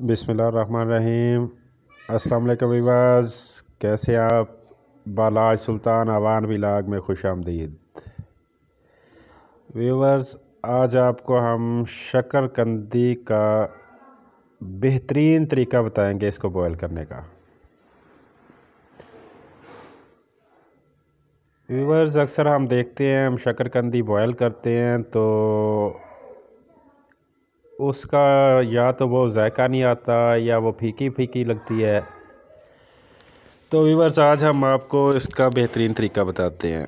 बिसमीम असलम विवाज कैसे आप बालाज सुल्तान अवान विलाग में खुश आमदीद व्यूवर्स आज आपको हम शक्करकंदी का बेहतरीन तरीका बताएंगे इसको बॉयल करने का व्यूवर्स अक्सर हम देखते हैं हम शक्करकंदी बॉयल करते हैं तो उसका या तो वो जायका नहीं आता या वो फीकी फीकी लगती है तो वीवर्स आज हम आपको इसका बेहतरीन तरीका बताते हैं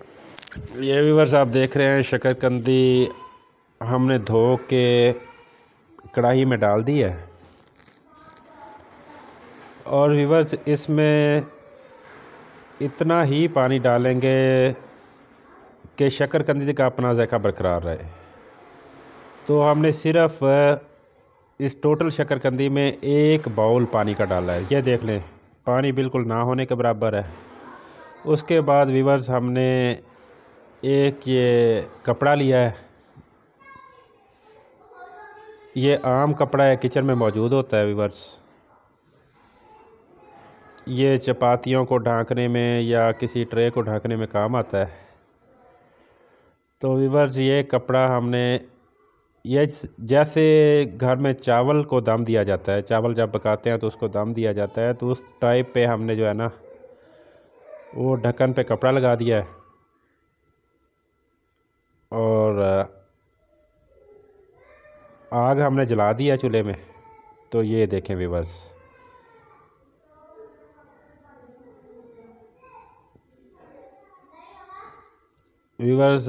ये वीवर्स आप देख रहे हैं शकरकंदी हमने धो के कढ़ाई में डाल दी है और वीवर्स इसमें इतना ही पानी डालेंगे कि शकरकंदी का अपना जायका बरकरार रहे तो हमने सिर्फ इस टोटल शक्करकंदी में एक बाउल पानी का डाला है ये देख लें पानी बिल्कुल ना होने के बराबर है उसके बाद विवर्स हमने एक ये कपड़ा लिया है ये आम कपड़ा है किचन में मौजूद होता है विवर्स ये चपातियों को ढांकने में या किसी ट्रे को ढांकने में काम आता है तो विवर्स ये कपड़ा हमने ये जैसे घर में चावल को दाम दिया जाता है चावल जब पकाते हैं तो उसको दाम दिया जाता है तो उस टाइप पे हमने जो है ना वो ढक्कन पे कपड़ा लगा दिया है और आग हमने जला दिया चूल्हे में तो ये देखें व्यवर्स व्यूवर्स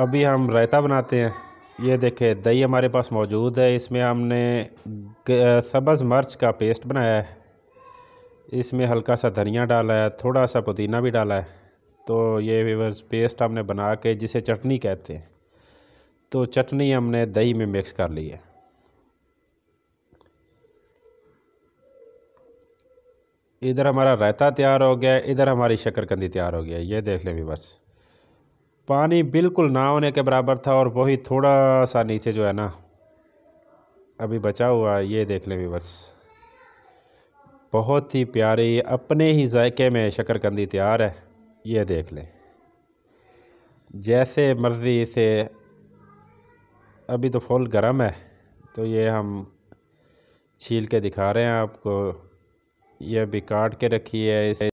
अभी हम रायता बनाते हैं ये देखें दही हमारे पास मौजूद है इसमें हमने सब्ज़ मर्च का पेस्ट बनाया है इसमें हल्का सा धनिया डाला है थोड़ा सा पुदीना भी डाला है तो ये वीवर्स पेस्ट हमने बना के जिसे चटनी कहते हैं तो चटनी हमने दही में मिक्स कर ली है इधर हमारा रायता तैयार हो गया इधर हमारी शक्करकंदी तैयार हो गया ये देख लें वीवर्स पानी बिल्कुल ना होने के बराबर था और वही थोड़ा सा नीचे जो है ना अभी बचा हुआ ये देख लें बस बहुत ही प्यारी अपने ही जायके में शक्करकंदी तैयार है ये देख लें जैसे मर्ज़ी इसे अभी तो फुल गर्म है तो ये हम छील के दिखा रहे हैं आपको ये भी काट के रखी है इसे